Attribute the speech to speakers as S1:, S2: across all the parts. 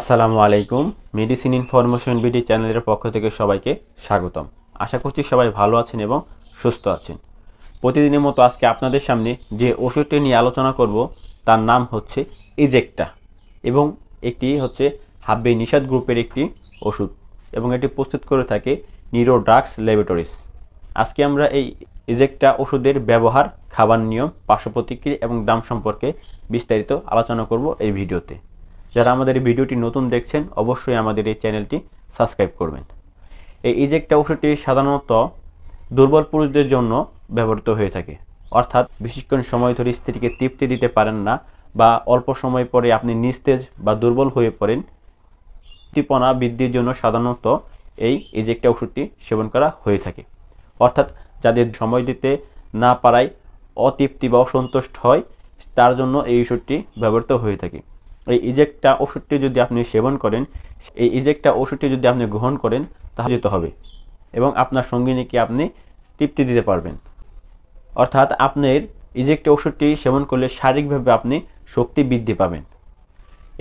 S1: আসসালামু আলাইকুম medicine information BD চ্যানেলের পক্ষ থেকে সবাইকে স্বাগতম আশা করছি সবাই ভালো আছেন এবং সুস্থ আছেন প্রতিদিনের মতো আজকে আপনাদের সামনে যে ওষুধটি নিয়ে আলোচনা করব তার নাম হচ্ছে ইজেক্টা এবং একটি হচ্ছে হাব্বে নিষাদ গ্রুপের একটি ওষুধ এবং এটি প্রস্তুত করে থাকে নিরো ড্রাগস ল্যাবরেটরিজ আজকে আমরা এই ইজেক্টা ওষুধের ব্যবহার খাবার নিয়ম পার্শ্ব প্রতিক্রিয়া এবং দাম সম্পর্কে বিস্তারিত আলোচনা করব এই ভিডিওতে যারা আমাদের এই ভিডিওটি নতুন দেখছেন অবশ্যই আমাদের এই চ্যানেলটি সাবস্ক্রাইব করবেন এই ইজেক্টা ওষুধটি সাধারণত দুর্বল পুরুষদের জন্য ব্যবহৃত হয়ে থাকে অর্থাৎ বেশিক্ষণ সময় ধরে স্ত্রীকে তৃপ্তি দিতে পারেন না বা অল্প সময় পরে আপনি নিস্তেজ বা দুর্বল হয়ে পড়েন উদ্দীপনা বৃদ্ধির জন্য সাধারণত এই ইজেক্টা ওষুধটি সেবন করা হয়ে থাকে অর্থাৎ যাদের সময় দিতে না পারায় অতৃপ্তি বা অসন্তুষ্ট হয় তার জন্য এই ওষুধটি ব্যবহৃত হয়ে থাকে এই ইজেক্টটা ওষুধটি যদি আপনি সেবন করেন এই ইজেক্টটা ওষুধটি যদি আপনি গ্রহণ করেন তাহলে যেতে হবে এবং আপনার সঙ্গিনীকে আপনি তৃপ্তি দিতে পারবেন অর্থাৎ আপনার ইজেক্টা ওষুধটি সেবন করলে শারীরিকভাবে আপনি শক্তি বৃদ্ধি পাবেন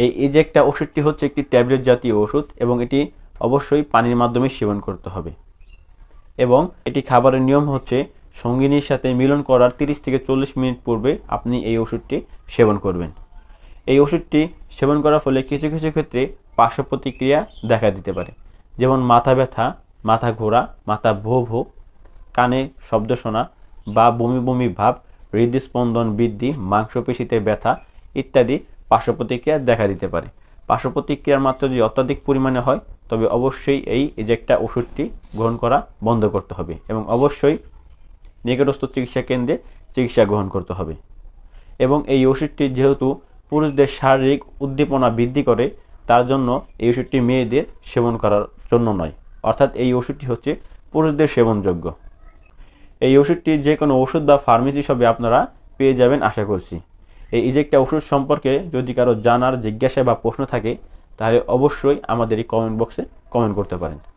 S1: এই ইজেক্টটা ওষুধটি হচ্ছে একটি ট্যাবলেট জাতীয় ওষুধ এবং এটি অবশ্যই পানির মাধ্যমে সেবন করতে হবে এবং এটি খাবারের নিয়ম হচ্ছে সঙ্গিনীর সাথে মিলন করার 30 থেকে চল্লিশ মিনিট পূর্বে আপনি এই ওষুধটি সেবন করবেন এই ওষুধটি সেবন করার ফলে কিছু কিছু ক্ষেত্রে পার্শ্ব প্রতিক্রিয়া দেখা দিতে পারে যেমন মাথা ব্যথা মাথা ঘোরা মাথা ভো ভো কানে শব্দ শোনা বা বমি বমি ভাব হৃদস্পন্দন বৃদ্ধি মাংসপেশিতে ব্যথা ইত্যাদি পার্শ্ব প্রতিক্রিয়া দেখা দিতে পারে পার্শ্ব প্রতিক্রিয়ার মাত্রা যদি অত্যাধিক পরিমাণে হয় তবে অবশ্যই এই ইজেক্টা ওষুধটি গ্রহণ করা বন্ধ করতে হবে এবং অবশ্যই নিকটস্থ চিকিৎসা কেন্দ্রে চিকিৎসা গ্রহণ করতে হবে এবং এই ওষুধটি যেহেতু পুরুষদের শারীরিক উদ্দীপনা বৃদ্ধি করে তার জন্য এই ওষুধটি মেয়েদের সেবন করার জন্য নয় অর্থাৎ এই ওষুধটি হচ্ছে পুরুষদের সেবনযোগ্য এই ওষুধটি যে কোনো ওষুধ বা ফার্মেসি সবে আপনারা পেয়ে যাবেন আশা করছি এই ইজেক্টা ওষুধ সম্পর্কে যদি কারো জানার জিজ্ঞাসা বা প্রশ্ন থাকে তাহলে অবশ্যই আমাদের এই কমেন্ট বক্সে কমেন্ট করতে পারেন